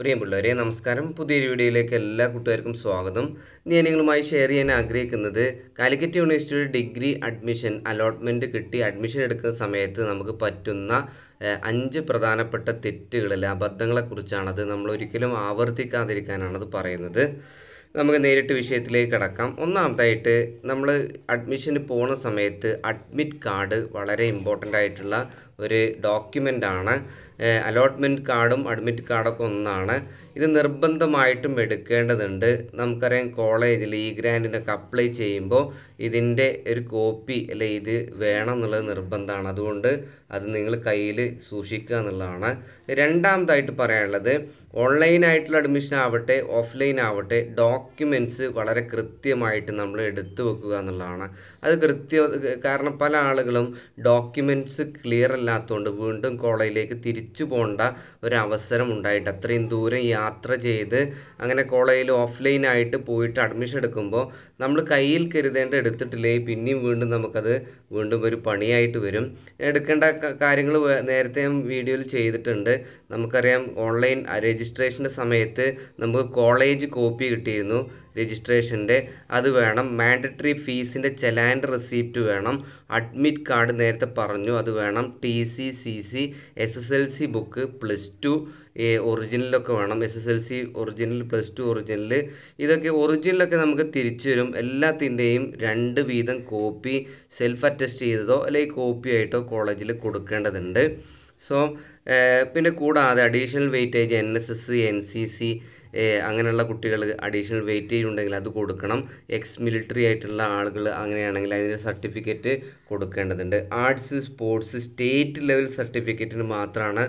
പ്രിയമുള്ളവരെ നമസ്കാരം പുതിയൊരു വീഡിയോയിലേക്ക് എല്ലാ കൂട്ടുകാർക്കും സ്വാഗതം ഞാൻ നിങ്ങളുമായി ഷെയർ ചെയ്യാൻ ആഗ്രഹിക്കുന്നത് കാലിക്കറ്റ് യൂണിവേഴ്സിറ്റിയുടെ ഡിഗ്രി അഡ്മിഷൻ അലോട്ട്മെൻറ്റ് കിട്ടി അഡ്മിഷൻ എടുക്കുന്ന സമയത്ത് നമുക്ക് പറ്റുന്ന അഞ്ച് പ്രധാനപ്പെട്ട തെറ്റുകളിൽ അബദ്ധങ്ങളെക്കുറിച്ചാണത് നമ്മൾ ഒരിക്കലും ആവർത്തിക്കാതിരിക്കാനാണത് പറയുന്നത് നമുക്ക് നേരിട്ട് വിഷയത്തിലേക്ക് കിടക്കാം ഒന്നാമതായിട്ട് നമ്മൾ അഡ്മിഷന് പോകുന്ന സമയത്ത് അഡ്മിറ്റ് കാർഡ് വളരെ ഇമ്പോർട്ടൻ്റ് ആയിട്ടുള്ള ഒരു ഡോക്യുമെൻ്റാണ് അലോട്ട്മെൻറ്റ് കാർഡും അഡ്മിറ്റ് കാർഡൊക്കെ ഒന്നാണ് ഇത് നിർബന്ധമായിട്ടും എടുക്കേണ്ടതുണ്ട് നമുക്കറിയാം കോളേജിൽ ഈ ഗ്രാൻറ്റിനൊക്കെ അപ്ലൈ ചെയ്യുമ്പോൾ ഇതിൻ്റെ ഒരു കോപ്പി അല്ലെ ഇത് വേണം എന്നുള്ളത് നിർബന്ധമാണ് അതുകൊണ്ട് അത് നിങ്ങൾ കയ്യിൽ സൂക്ഷിക്കുക എന്നുള്ളതാണ് രണ്ടാമതായിട്ട് പറയാനുള്ളത് ഓൺലൈനായിട്ടുള്ള അഡ്മിഷൻ ആവട്ടെ ഓഫ്ലൈൻ ആവട്ടെ ഡോക്യുമെൻറ്റ്സ് വളരെ കൃത്യമായിട്ട് നമ്മൾ എടുത്തു വെക്കുക എന്നുള്ളതാണ് അത് കൃത്യ കാരണം പല ആളുകളും ഡോക്യുമെൻറ്റ്സ് ക്ലിയർ അല്ല ഇല്ലാത്തതുകൊണ്ട് വീണ്ടും കോളേജിലേക്ക് തിരിച്ചു പോകേണ്ട ഒരവസരം ഉണ്ടായിട്ട് അത്രയും ദൂരം യാത്ര ചെയ്ത് അങ്ങനെ കോളേജിൽ ഓഫ്ലൈനായിട്ട് പോയിട്ട് അഡ്മിഷൻ എടുക്കുമ്പോൾ നമ്മൾ കയ്യിൽ കരുതേണ്ട എടുത്തിട്ടില്ലേ പിന്നെയും വീണ്ടും നമുക്കത് വീണ്ടും ഒരു പണിയായിട്ട് വരും എടുക്കേണ്ട കാര്യങ്ങൾ നേരത്തെ ഞാൻ വീഡിയോയിൽ ചെയ്തിട്ടുണ്ട് നമുക്കറിയാം ഓൺലൈൻ രജിസ്ട്രേഷൻ്റെ സമയത്ത് നമുക്ക് കോളേജ് കോപ്പി കിട്ടിയിരുന്നു രജിസ്ട്രേഷൻ്റെ അത് വേണം മാൻഡറ്ററി ഫീസിൻ്റെ ചെലാൻ്റെ റെസിപ്റ്റ് വേണം അഡ്മിറ്റ് കാർഡ് നേരത്തെ പറഞ്ഞു അത് വേണം T C C C S S L C book plus two ഒറിജിനലൊക്കെ വേണം S S L C original plus two original ഇതൊക്കെ ഒറിജിനലൊക്കെ നമുക്ക് തിരിച്ചു വരും എല്ലാത്തിൻ്റെയും രണ്ട് വീതം കോപ്പി സെൽഫ് അറ്റസ്റ്റ് ചെയ്തതോ അല്ലെങ്കിൽ കോപ്പി ആയിട്ടോ കോളേജിൽ കൊടുക്കേണ്ടതുണ്ട് സോ പിന്നെ കൂടാതെ additional weightage N S S N C C അങ്ങനെയുള്ള കുട്ടികൾ അഡീഷണൽ വെയിറ്റേജ് ഉണ്ടെങ്കിൽ അത് കൊടുക്കണം എക്സ് മിലിറ്ററി ആയിട്ടുള്ള ആളുകൾ അങ്ങനെയാണെങ്കിൽ അതിന് സർട്ടിഫിക്കറ്റ് കൊടുക്കേണ്ടതുണ്ട് ആർട്സ് സ്പോർട്സ് സ്റ്റേറ്റ് ലെവൽ സർട്ടിഫിക്കറ്റിന് മാത്രമാണ്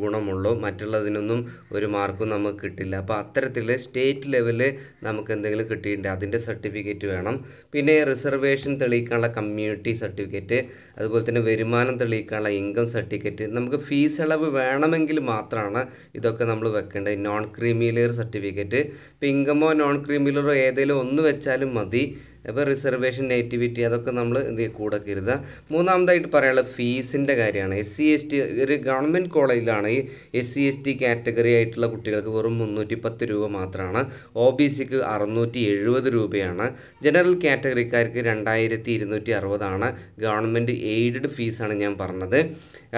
ഗുണമുള്ളൂ മറ്റുള്ളതിനൊന്നും ഒരു മാർക്കും നമുക്ക് കിട്ടില്ല അപ്പോൾ അത്തരത്തിൽ സ്റ്റേറ്റ് ലെവലിൽ നമുക്ക് എന്തെങ്കിലും കിട്ടിയിട്ടുണ്ട് അതിൻ്റെ സർട്ടിഫിക്കറ്റ് വേണം പിന്നെ റിസർവേഷൻ തെളിയിക്കാനുള്ള കമ്മ്യൂണിറ്റി സർട്ടിഫിക്കറ്റ് അതുപോലെ തന്നെ വരുമാനം തെളിയിക്കാനുള്ള ഇൻകം സർട്ടിഫിക്കറ്റ് നമുക്ക് ഫീസ് ഇളവ് വേണമെങ്കിൽ മാത്രമാണ് ഇതൊക്കെ നമ്മൾ വെക്കേണ്ടത് നോൺ ക്രീമിയിൽ ക്ലിയർ സർട്ടിഫിക്കറ്റ് ഇപ്പോൾ ഇൻകമോ നോൺ ക്രീമിലോ ഏതെങ്കിലും ഒന്ന് വെച്ചാലും മതി അപ്പോൾ റിസർവേഷൻ നേറ്റിവിറ്റി അതൊക്കെ നമ്മൾ ഇത് കൂടെ കരുതുക മൂന്നാമതായിട്ട് പറയാനുള്ളത് ഫീസിൻ്റെ കാര്യമാണ് എസ് സി എസ് ടി ഒരു ഗവൺമെൻറ് കോളേജിലാണ് ഈ S C S T category ആയിട്ടുള്ള കുട്ടികൾക്ക് വെറും മുന്നൂറ്റി പത്ത് രൂപ മാത്രമാണ് ഒ ബി സിക്ക് അറുന്നൂറ്റി എഴുപത് രൂപയാണ് ജനറൽ കാറ്റഗറിക്കാർക്ക് രണ്ടായിരത്തി ഇരുന്നൂറ്റി അറുപതാണ് ഗവൺമെൻറ് എയ്ഡഡ് ഫീസാണ് ഞാൻ പറഞ്ഞത്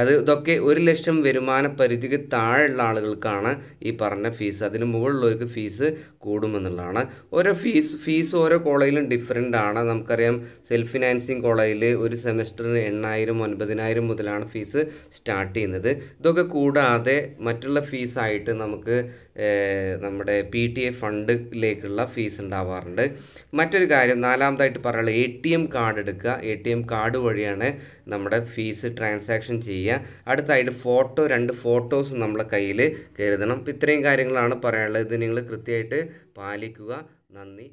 അത് ഇതൊക്കെ ഒരു ലക്ഷം വരുമാന പരിധിക്ക് താഴെയുള്ള ആളുകൾക്കാണ് ഈ പറഞ്ഞ ഫീസ് അതിന് മുകളിലുള്ളവർക്ക് ഫീസ് കൂടുമെന്നുള്ളതാണ് ഓരോ ഫീസ് ഫീസ് ഓരോ കോളേജിലും ഡിഫറൻസ് ഡിഫറെൻ്റ് ആണ് നമുക്കറിയാം സെൽഫ് ഫിനാൻസിങ് കോളേജിൽ ഒരു സെമസ്റ്ററിന് എണ്ണായിരം ഒൻപതിനായിരം മുതലാണ് ഫീസ് സ്റ്റാർട്ട് ചെയ്യുന്നത് ഇതൊക്കെ കൂടാതെ മറ്റുള്ള ഫീസായിട്ട് നമുക്ക് നമ്മുടെ പി ടി എ ഫണ്ടിലേക്കുള്ള ഫീസ് ഉണ്ടാവാറുണ്ട് മറ്റൊരു കാര്യം നാലാമതായിട്ട് പറയാനുള്ള എ ടി എം കാർഡ് എടുക്കുക എ ടി എം കാർഡ് വഴിയാണ് നമ്മുടെ ഫീസ് ട്രാൻസാക്ഷൻ ചെയ്യുക അടുത്തായിട്ട് ഫോട്ടോ രണ്ട് ഫോട്ടോസ് നമ്മളെ കയ്യിൽ കരുതണം ഇത്രയും കാര്യങ്ങളാണ് പറയാനുള്ളത് ഇത് നിങ്ങൾ കൃത്യമായിട്ട് പാലിക്കുക നന്ദി